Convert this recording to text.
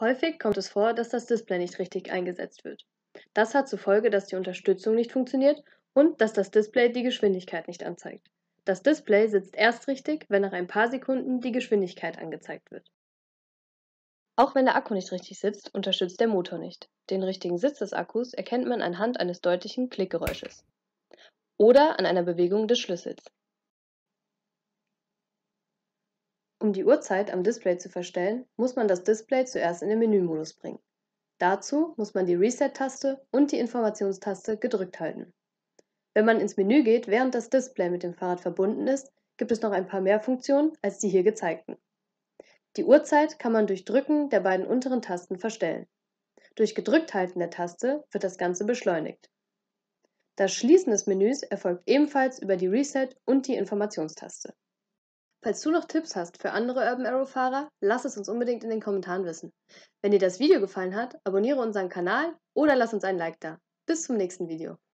Häufig kommt es vor, dass das Display nicht richtig eingesetzt wird. Das hat zur Folge, dass die Unterstützung nicht funktioniert und dass das Display die Geschwindigkeit nicht anzeigt. Das Display sitzt erst richtig, wenn nach ein paar Sekunden die Geschwindigkeit angezeigt wird. Auch wenn der Akku nicht richtig sitzt, unterstützt der Motor nicht. Den richtigen Sitz des Akkus erkennt man anhand eines deutlichen Klickgeräusches oder an einer Bewegung des Schlüssels. Um die Uhrzeit am Display zu verstellen, muss man das Display zuerst in den Menümodus bringen. Dazu muss man die Reset-Taste und die Informationstaste gedrückt halten. Wenn man ins Menü geht, während das Display mit dem Fahrrad verbunden ist, gibt es noch ein paar mehr Funktionen als die hier gezeigten. Die Uhrzeit kann man durch Drücken der beiden unteren Tasten verstellen. Durch gedrückt halten der Taste wird das Ganze beschleunigt. Das Schließen des Menüs erfolgt ebenfalls über die Reset- und die Informationstaste. Falls du noch Tipps hast für andere Urban Arrow Fahrer, lass es uns unbedingt in den Kommentaren wissen. Wenn dir das Video gefallen hat, abonniere unseren Kanal oder lass uns ein Like da. Bis zum nächsten Video.